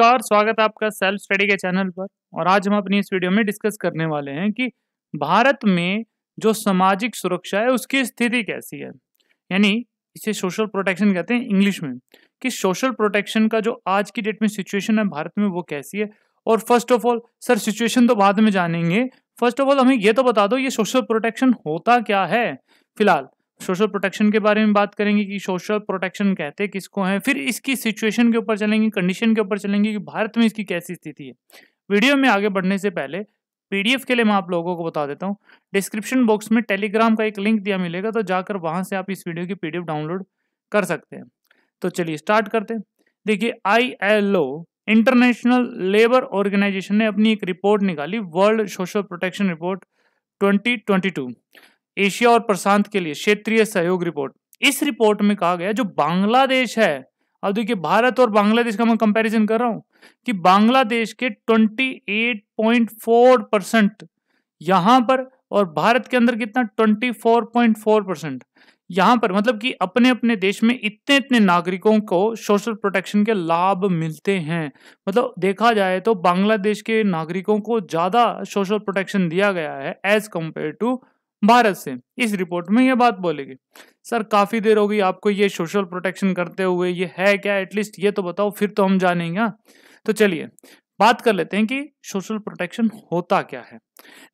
नमस्कार स्वागत है आपका सेल्फ स्टडी के चैनल पर और आज हम अपनी इस वीडियो में डिस्कस करने वाले हैं कि भारत में जो सामाजिक सुरक्षा है उसकी स्थिति कैसी है यानी इसे सोशल प्रोटेक्शन कहते हैं इंग्लिश में कि सोशल प्रोटेक्शन का जो आज की डेट में सिचुएशन है भारत में वो कैसी है और first of all sir situation तो बाद में जानेंगे फर्स्ट ऑफ ऑल हमें ये तो बता दो ये सोशल प्रोटेक्शन होता क्या है फिलहाल सोशल प्रोटेक्शन के बारे में बात करेंगे कि सोशल प्रोटेक्शन कहते किसको हैं फिर इसकी सिचुएशन के ऊपर चलेंगे कंडीशन के ऊपर चलेंगे कि भारत में इसकी कैसी स्थिति है वीडियो में आगे बढ़ने से पहले पीडीएफ के लिए मैं आप लोगों को बता देता हूँ डिस्क्रिप्शन बॉक्स में टेलीग्राम का एक लिंक दिया मिलेगा तो जाकर वहाँ से आप इस वीडियो की पी डाउनलोड कर सकते हैं तो चलिए स्टार्ट करते हैं देखिए I L O International Labour Organisation ने अपनी एक रिपोर्ट निकाली World Social Protection Report 2022 Asia और प्रशांत के लिए क्षेत्रीय सहयोग रिपोर्ट इस रिपोर्ट में कहा गया जो बांग्लादेश है अब देखिए भारत और बांग्लादेश का मैं कंपैरिजन कर रहा हूं कि बांग्लादेश के 28.4 परसेंट यहां पर और भारत के अंदर कितना 24.4 परसेंट यहां पर मतलब कि अपने अपने देश में इतने इतने नागरिकों को सोशल प्रोटेक्शन के लाभ मिलते हैं मतलब देखा जाए तो बांग्लादेश के नागरिकों को ज्यादा सोशल प्रोटेक्शन दिया गया है एज कंपेयर टू भारत से इस रिपोर्ट में यह बात बोलेगी सर काफी देर होगी आपको ये सोशल प्रोटेक्शन करते हुए ये है क्या एटलीस्ट ये तो बताओ फिर तो हम जानेंगे हाँ। तो चलिए बात कर लेते हैं कि सोशल प्रोटेक्शन होता क्या है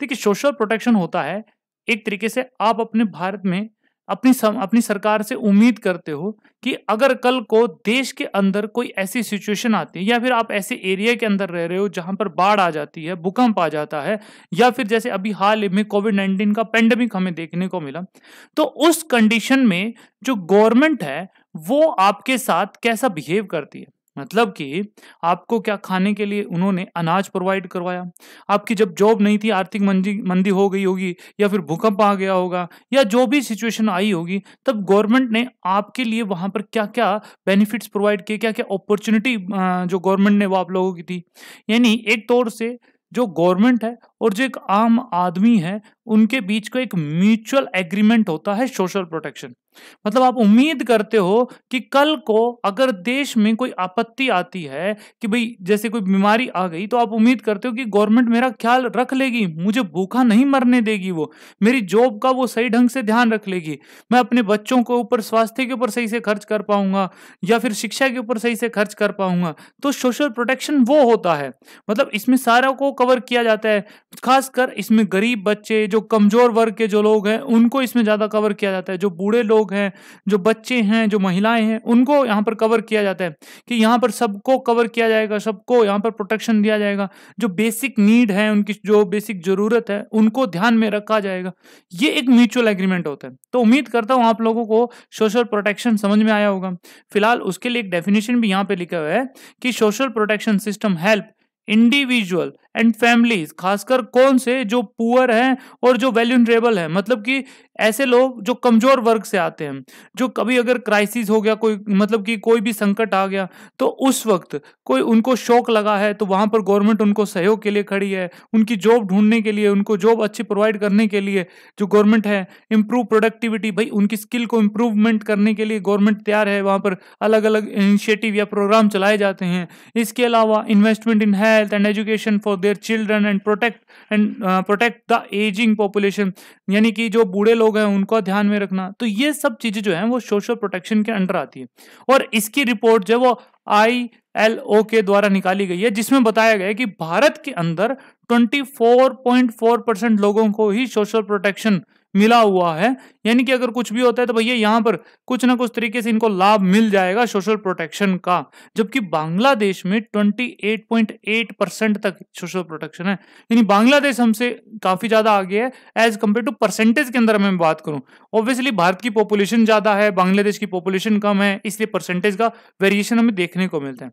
देखिए सोशल प्रोटेक्शन होता है एक तरीके से आप अपने भारत में अपनी सम, अपनी सरकार से उम्मीद करते हो कि अगर कल को देश के अंदर कोई ऐसी सिचुएशन आती है या फिर आप ऐसे एरिया के अंदर रह रहे हो जहां पर बाढ़ आ जाती है भूकंप आ जाता है या फिर जैसे अभी हाल ही में कोविड नाइन्टीन का पेंडेमिक हमें देखने को मिला तो उस कंडीशन में जो गवर्नमेंट है वो आपके साथ कैसा बिहेव करती है मतलब कि आपको क्या खाने के लिए उन्होंने अनाज प्रोवाइड करवाया आपकी जब जॉब नहीं थी आर्थिक मंदी मंदी हो गई होगी या फिर भूकंप आ गया होगा या जो भी सिचुएशन आई होगी तब गवर्नमेंट ने आपके लिए वहाँ पर क्या क्या बेनिफिट्स प्रोवाइड किए क्या क्या अपॉर्चुनिटी जो गवर्नमेंट ने वो आप लोगों की थी यानी एक तौर से जो गवर्नमेंट है और जो एक आम आदमी है उनके बीच का एक म्यूचुअल एग्रीमेंट होता है सोशल प्रोटेक्शन मतलब आप उम्मीद करते हो कि कल को अगर देश में कोई आपत्ति आती है कि भाई जैसे कोई बीमारी आ गई तो आप उम्मीद करते हो कि गवर्नमेंट मेरा ख्याल रख लेगी मुझे भूखा नहीं मरने देगी वो मेरी जॉब का वो सही ढंग से ध्यान रख लेगी मैं अपने बच्चों के ऊपर स्वास्थ्य के ऊपर सही से खर्च कर पाऊंगा या फिर शिक्षा के ऊपर सही से खर्च कर पाऊंगा तो सोशल प्रोटेक्शन वो होता है मतलब इसमें सारा को कवर किया जाता है खासकर इसमें गरीब बच्चे जो कमजोर वर्ग के जो लोग हैं उनको इसमें ज्यादा कवर किया जाता है जो बूढ़े लोग लोग हैं जो बच्चे हैं जो महिलाएं हैं उनको यहाँ पर कवर किया जाता है कि यहाँ पर सबको कवर किया जाएगा सबको यहाँ पर प्रोटेक्शन दिया जाएगा जो बेसिक नीड है उनकी जो बेसिक ज़रूरत है उनको ध्यान में रखा जाएगा ये एक म्यूचुअल एग्रीमेंट होता है तो उम्मीद करता हूँ आप लोगों को सोशल प्रोटेक्शन समझ में आया होगा फिलहाल उसके लिए एक डेफिनेशन भी यहाँ पर लिखा हुआ है कि social protection system help individual and families खासकर कौन से जो पुअर हैं और जो वैल्यूनरेबल हैं मतलब कि ऐसे लोग जो कमजोर वर्ग से आते हैं जो कभी अगर क्राइसिस हो गया कोई मतलब कि कोई भी संकट आ गया तो उस वक्त कोई उनको शौक लगा है तो वहाँ पर गवर्नमेंट उनको सहयोग के लिए खड़ी है उनकी जॉब ढूंढने के लिए उनको जॉब अच्छी प्रोवाइड करने के लिए जो गवर्नमेंट है इम्प्रूव प्रोडक्टिविटी भाई उनकी स्किल को इम्प्रूवमेंट करने के लिए गवर्नमेंट तैयार है वहाँ पर अलग अलग इनिशिएटिव या प्रोग्राम चलाए जाते हैं इसके अलावा investment in health and education for their children and protect and protect the ageing population यानी कि जो बूढ़े लोग हैं उनको ध्यान में रखना तो ये सब चीजें जो है वो सोशल प्रोटेक्शन के अंडर आती है और इसकी रिपोर्ट जो है वो आई एल ओ के द्वारा निकाली गई है जिसमें बताया गया है कि भारत के अंदर 24.4 परसेंट लोगों को ही सोशल प्रोटेक्शन मिला हुआ है यानी कि अगर कुछ भी होता है तो भैया यहाँ पर कुछ ना कुछ तरीके से इनको लाभ मिल जाएगा सोशल प्रोटेक्शन का जबकि बांग्लादेश में 28.8 परसेंट तक सोशल प्रोटेक्शन है यानी बांग्लादेश हमसे काफी ज्यादा आगे है एज कम्पेयर टू परसेंटेज के अंदर मैं बात करूं ऑब्वियसली भारत की पॉपुलेशन ज्यादा है बांग्लादेश की पॉपुलेशन कम है इसलिए परसेंटेज का वेरिएशन हमें देखने को मिलता है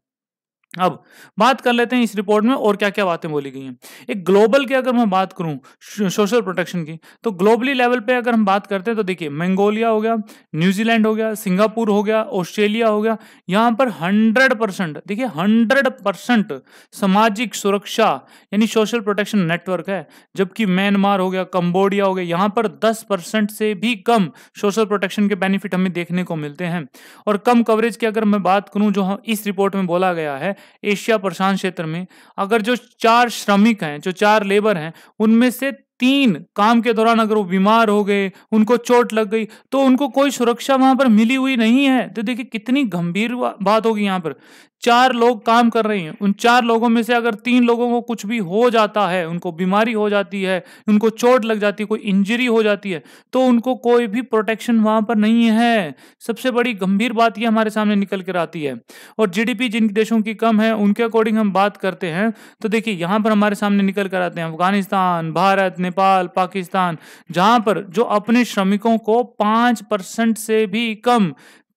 अब बात कर लेते हैं इस रिपोर्ट में और क्या क्या बातें बोली गई हैं एक ग्लोबल की अगर मैं बात करूं सोशल प्रोटेक्शन की तो ग्लोबली लेवल पे अगर हम बात करते हैं तो देखिए मंगोलिया हो गया न्यूजीलैंड हो गया सिंगापुर हो गया ऑस्ट्रेलिया हो गया यहाँ पर हंड्रेड परसेंट देखिए हंड्रेड परसेंट सामाजिक सुरक्षा यानी सोशल प्रोटेक्शन नेटवर्क है जबकि म्यांमार हो गया कम्बोडिया हो गया यहाँ पर दस परसेंट से भी कम सोशल प्रोटेक्शन के बेनिफिट हमें देखने को मिलते हैं और कम कवरेज की अगर मैं बात करूँ जो इस रिपोर्ट में बोला गया है एशिया प्रशांत क्षेत्र में अगर जो चार श्रमिक हैं जो चार लेबर हैं उनमें से तीन काम के दौरान अगर वो बीमार हो गए उनको चोट लग गई तो उनको कोई सुरक्षा वहां पर मिली हुई नहीं है तो देखिए कितनी गंभीर बात होगी यहाँ पर चार लोग काम कर रहे हैं उन चार लोगों में से अगर तीन लोगों को कुछ भी हो जाता है उनको बीमारी हो जाती है उनको चोट लग जाती है कोई इंजरी हो जाती है तो उनको कोई भी प्रोटेक्शन वहां पर नहीं है सबसे बड़ी गंभीर बात यह हमारे सामने निकल कर आती है और जीडीपी जिन देशों की कम है उनके अकॉर्डिंग हम बात करते हैं तो देखिए यहाँ पर हमारे सामने निकल कर आते हैं अफगानिस्तान भारत नेपाल पाकिस्तान जहां पर जो अपने श्रमिकों को पांच परसेंट से भी कम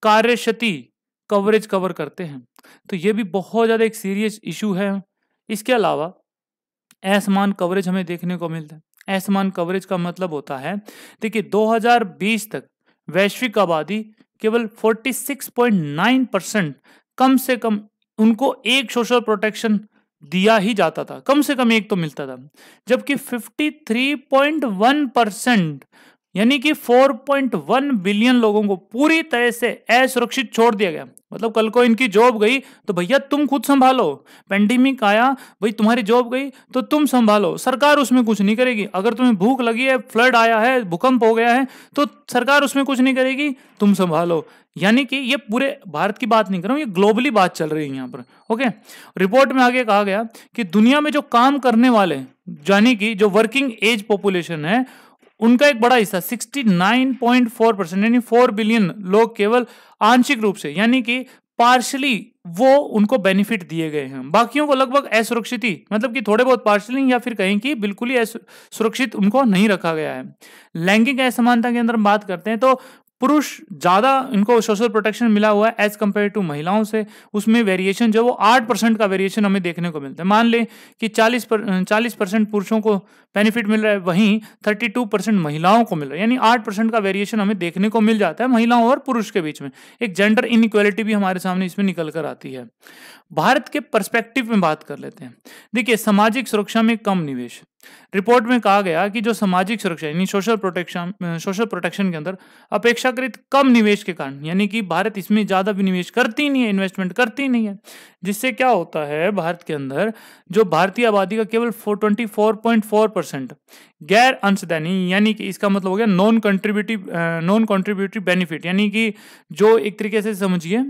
कार्य क्षति कवरेज कवर करते हैं तो ये भी बहुत ज़्यादा एक सीरियस इशू है इसके अलावा असमान कवरेज हमें देखने को मिलता है असमान कवरेज का मतलब होता है देखिए 2020 तक वैश्विक आबादी केवल 46.9 परसेंट कम से कम उनको एक सोशल प्रोटेक्शन दिया ही जाता था कम से कम एक तो मिलता था जबकि 53.1 परसेंट यानी कि 4.1 बिलियन लोगों को पूरी तरह से असुरक्षित छोड़ दिया गया मतलब कल को इनकी जॉब गई तो भैया तुम खुद संभालो पेंडेमिक आया भाई तुम्हारी जॉब गई तो तुम संभालो सरकार उसमें कुछ नहीं करेगी अगर तुम्हें भूख लगी है फ्लड आया है भूकंप हो गया है तो सरकार उसमें कुछ नहीं करेगी तुम संभालो यानी कि ये पूरे भारत की बात नहीं कर रहा हूँ ये ग्लोबली बात चल रही है यहाँ पर ओके रिपोर्ट में आगे कहा गया कि दुनिया में जो काम करने वाले यानी कि जो वर्किंग एज पॉपुलेशन है उनका एक बड़ा हिस्सा 69.4 परसेंट यानी 4 बिलियन लोग केवल आंशिक रूप से यानी कि पार्शली वो उनको बेनिफिट दिए गए हैं बाकियों को लगभग असुरक्षित ही मतलब कि थोड़े बहुत पार्शली या फिर कहें कि बिल्कुल ही सुरक्षित उनको नहीं रखा गया है लैंगिक असमानता के अंदर हम बात करते हैं तो पुरुष ज़्यादा इनको सोशल प्रोटेक्शन मिला हुआ है एज कम्पेयर टू महिलाओं से उसमें वेरिएशन जो वो आठ परसेंट का वेरिएशन हमें देखने को मिलता है मान लें कि चालीस पर चालीस परसेंट पुरुषों को बेनिफिट मिल रहा है वहीं 32 परसेंट महिलाओं को मिल रहा है यानी 8 परसेंट का वेरिएशन हमें देखने को मिल जाता है महिलाओं और पुरुष के बीच में एक जेंडर इनक्वालिटी भी हमारे सामने इसमें निकल कर आती है भारत के परस्पेक्टिव में बात कर लेते हैं देखिए सामाजिक सुरक्षा में कम निवेश रिपोर्ट में कहा गया कि जो सामाजिक सुरक्षा यानी सोशल प्रोटेक्शन सोशल प्रोटेक्शन के अंदर अपेक्षाकृत कम निवेश के कारण यानी कि भारत इसमें ज़्यादा भी निवेश करती नहीं है इन्वेस्टमेंट करती नहीं है जिससे क्या होता है भारत के अंदर जो भारतीय आबादी का केवल four twenty four point four percent गैर अंशदानी यानी कि इसका मतलब हो गया non contributive non contributive benefit यानी कि जो एक तरीके से समझिए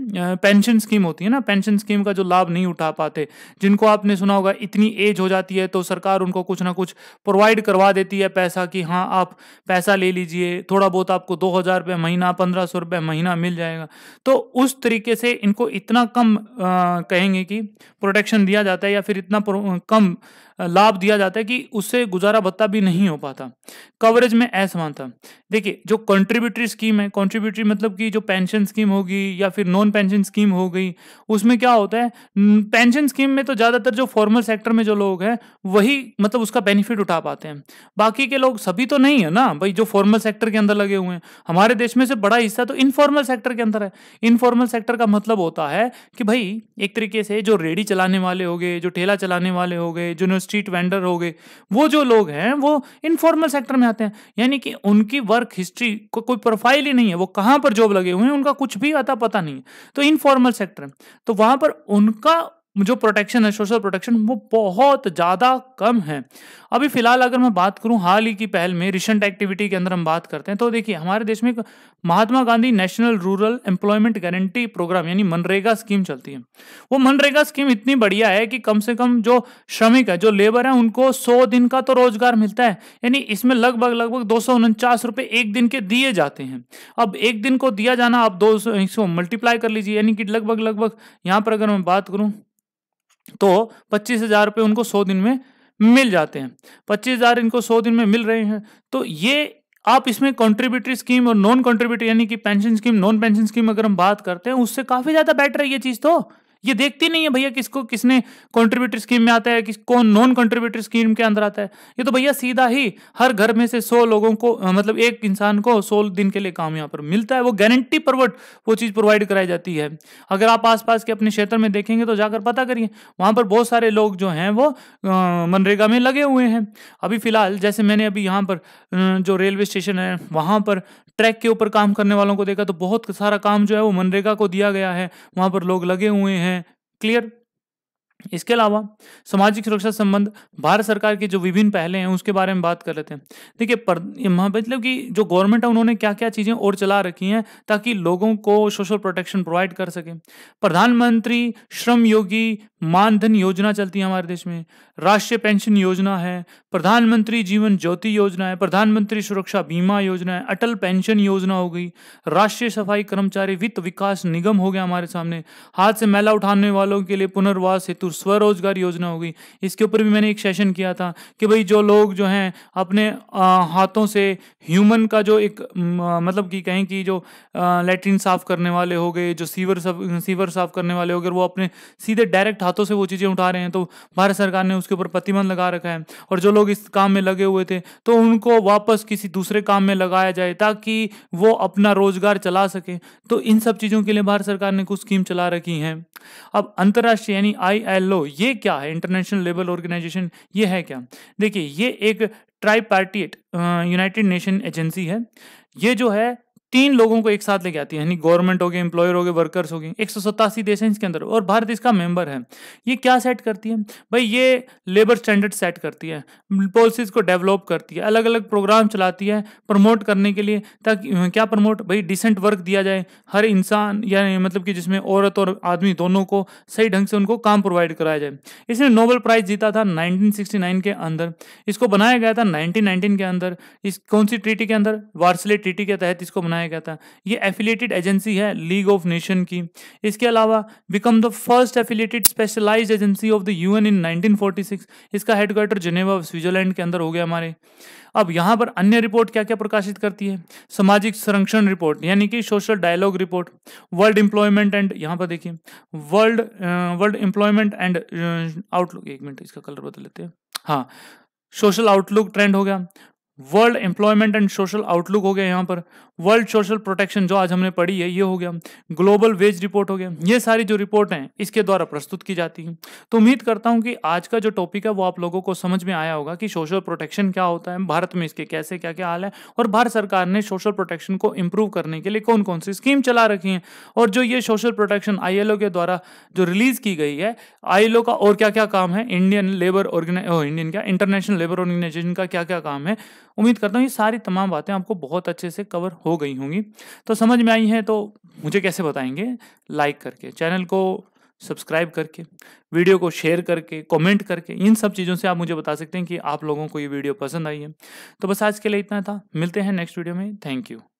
पेंशन स्कीम होती है ना पेंशन स्कीम का जो लाभ नहीं उठा पाते जिनको आपने सुना होगा इतनी एज हो जाती है तो सरकार उनको कुछ ना कुछ प्रोवाइड करवा देती है पैसा कि हाँ आप पैसा ले लीजिए थोड़ा बहुत आपको दो हज़ार महीना पंद्रह सौ महीना मिल जाएगा तो उस तरीके से इनको इतना कम आ, कहेंगे कि प्रोटेक्शन दिया जाता है या फिर इतना कम लाभ दिया जाता है कि उससे गुजारा भत्ता भी नहीं हो पाता कवरेज में असमानता देखिए जो कॉन्ट्रीब्यूटरी स्कीम है कॉन्ट्रीब्यूटरी मतलब कि जो पेंशन स्कीम होगी या फिर नॉन पेंशन स्कीम हो गई उसमें क्या होता है पेंशन स्कीम में तो ज़्यादातर जो फॉर्मल सेक्टर में जो लोग हैं वही मतलब उसका बेनिफिट उठा पाते हैं बाकी के लोग सभी तो नहीं है ना भाई जो फॉर्मल सेक्टर के अंदर लगे हुए हैं हमारे देश में से बड़ा हिस्सा तो इनफॉर्मल सेक्टर के अंदर है इनफॉर्मल सेक्टर का मतलब होता है कि भाई एक तरीके से जो रेडी चलाने वाले हो गए जो ठेला चलाने वाले हो गए जो स्ट्रीट वेंडर हो गए वो जो लोग हैं वो इनफॉर्मल सेक्टर में आते हैं यानी कि उनकी वर्क हिस्ट्री को कोई प्रोफाइल ही नहीं है वो कहाँ पर जॉब लगे हुए हैं उनका कुछ भी आता पता नहीं है तो इनफॉर्मल सेक्टर तो वहाँ पर उनका जो प्रोटेक्शन है सोशल प्रोटेक्शन वो बहुत ज़्यादा कम है अभी फिलहाल अगर मैं बात करूँ हाल ही की पहल में रिसेंट एक्टिविटी के अंदर हम बात करते हैं तो देखिए हमारे देश में Mahatma Gandhi National Rural Employment Guarantee Programme यानी मनरेगा स्कीम चलती है वो मनरेगा स्कीम इतनी बढ़िया है कि कम से कम जो श्रमिक है जो लेबर है उनको सौ दिन का तो रोजगार मिलता है यानी इसमें लगभग लगभग दो सौ एक दिन के दिए जाते हैं अब एक दिन को दिया जाना आप दो सौ मल्टीप्लाई कर लीजिए यानी कि लगभग लगभग यहाँ पर अगर मैं बात करूँ तो पच्चीस हजार रुपये उनको सौ दिन में मिल जाते हैं पच्चीस हजार इनको सौ दिन में मिल रहे हैं तो ये आप इसमें कॉन्ट्रीब्यूटरी स्कीम और नॉन कॉन्ट्रीब्यूटरी यानी कि pension scheme non pension scheme अगर हम बात करते हैं उससे काफी ज्यादा बेटर है ये चीज तो ये देखती नहीं है भैया किसको किसने कॉन्ट्रीब्यूटर स्कीम में आता है किस कौन नॉन कॉन्ट्रीब्यूटर स्कीम के अंदर आता है ये तो भैया सीधा ही हर घर में से सौ लोगों को मतलब एक इंसान को सौ दिन के लिए काम यहाँ पर मिलता है वो गारंटी परवट वो चीज़ प्रोवाइड कराई जाती है अगर आप आसपास के अपने क्षेत्र में देखेंगे तो जाकर पता करिए वहाँ पर बहुत सारे लोग जो हैं वो मनरेगा में लगे हुए हैं अभी फिलहाल जैसे मैंने अभी यहाँ पर जो रेलवे स्टेशन है वहाँ पर ट्रैक के ऊपर काम करने वालों को देखा तो बहुत सारा काम जो है वो मनरेगा को दिया गया है वहाँ पर लोग लगे हुए हैं Clear? इसके अलावा सामाजिक सुरक्षा संबंध भारत सरकार की जो विभिन्न पहले हैं उसके बारे में बात कर लेते हैं देखिए मतलब कि जो गवर्नमेंट है उन्होंने क्या क्या चीज़ें और चला रखी हैं ताकि लोगों को सोशल प्रोटेक्शन प्रोवाइड कर सके प्रधानमंत्री श्रम योगी मानधन योजना चलती है हमारे देश में राष्ट्रीय पेंशन योजना है प्रधानमंत्री जीवन ज्योति योजना है प्रधानमंत्री सुरक्षा बीमा योजना है अटल पेंशन योजना हो गई राष्ट्रीय सफाई कर्मचारी वित्त विकास निगम हो गया हमारे सामने हाथ से मैला उठाने वालों के लिए पुनर्वास हेतु स्वरोजगार योजना हो गई इसके ऊपर भी मैंने एक सेशन किया था कि भाई जो लोग जो हैं अपने हाथों से ह्यूमन का जो एक मतलब कि कहें कि जो लेटरिन साफ़ करने वाले हो गए जो सीवर सीवर साफ़ करने वाले हो गए वो अपने सीधे डायरेक्ट हाथों से वो चीज़ें उठा रहे हैं तो भारत सरकार ने उसके ऊपर प्रतिबंध लगा रखा है और जो लोग इस काम में लगे हुए थे तो उनको वापस किसी दूसरे काम में लगाया जाए ताकि वो अपना रोजगार चला सके तो इन सब चीज़ों के लिए भारत सरकार ने कुछ स्कीम चला रखी हैं अब अंतर्राष्ट्रीय यानी आई एल ये क्या है इंटरनेशनल लेवल ऑर्गेनाइजेशन ये है क्या देखिए ये एक tripartite United Nation agency है ये जो है तीन लोगों को एक साथ लेके आती है यानी गवर्नमेंट हो गए एम्प्लॉयर हो गए वर्कर्स हो गए एक देश हैं इसके अंदर और भारत इसका मेंबर है ये क्या सेट करती है भाई ये लेबर स्टैंडर्ड सेट करती है पॉलिसीज को डेवलप करती है अलग अलग प्रोग्राम चलाती है प्रमोट करने के लिए ताकि क्या प्रमोट भाई डिसेंट वर्क दिया जाए हर इंसान यानी मतलब कि जिसमें औरत और आदमी दोनों को सही ढंग से उनको काम प्रोवाइड कराया जाए इसने नोबल प्राइज जीता था नाइनटीन के अंदर इसको बनाया गया था नाइनटीन के अंदर इस कौन सी ट्रीटी के अंदर वार्सले ट्रीटी के तहत इसको बनाया बनाया गया था ये एफिलेटेड एजेंसी है लीग ऑफ नेशन की इसके अलावा become the first affiliated specialise agency of the U in nineteen इसका हेडक्वार्टर जिनेवा स्विट्जरलैंड के अंदर हो गया हमारे अब यहाँ पर अन्य रिपोर्ट क्या क्या प्रकाशित करती है सामाजिक संरक्षण रिपोर्ट यानी कि social dialogue report world employment and यहाँ पर देखिए world world employment and outlook एक मिनट इसका कलर बदल लेते हैं हाँ सोशल आउटलुक ट्रेंड हो गया world employment and social outlook हो गया यहाँ पर वर्ल्ड सोशल प्रोटेक्शन जो आज हमने पढ़ी है ये हो गया ग्लोबल वेज रिपोर्ट हो गया ये सारी जो रिपोर्ट हैं इसके द्वारा प्रस्तुत की जाती हैं तो उम्मीद करता हूँ कि आज का जो टॉपिक है वो आप लोगों को समझ में आया होगा कि सोशल प्रोटेक्शन क्या होता है भारत में इसके कैसे क्या क्या हाल है और भारत सरकार ने सोशल प्रोटेक्शन को इम्प्रूव करने के लिए कौन कौन सी स्कीम चला रखी है और जो ये सोशल प्रोटेक्शन आई के द्वारा जो रिलीज की गई है आई का और क्या क्या काम है इंडियन लेबर ऑर्गेनाइ इंडियन क्या इंटरनेशनल लेबर ऑर्गेनाइजेशन का क्या क्या काम है उम्मीद करता हूँ ये सारी तमाम बातें आपको बहुत अच्छे से कवर हो गई होंगी तो समझ में आई हैं तो मुझे कैसे बताएंगे लाइक करके चैनल को सब्सक्राइब करके वीडियो को शेयर करके कमेंट करके इन सब चीज़ों से आप मुझे बता सकते हैं कि आप लोगों को ये वीडियो पसंद आई है तो बस आज के लिए इतना था मिलते हैं नेक्स्ट वीडियो में थैंक यू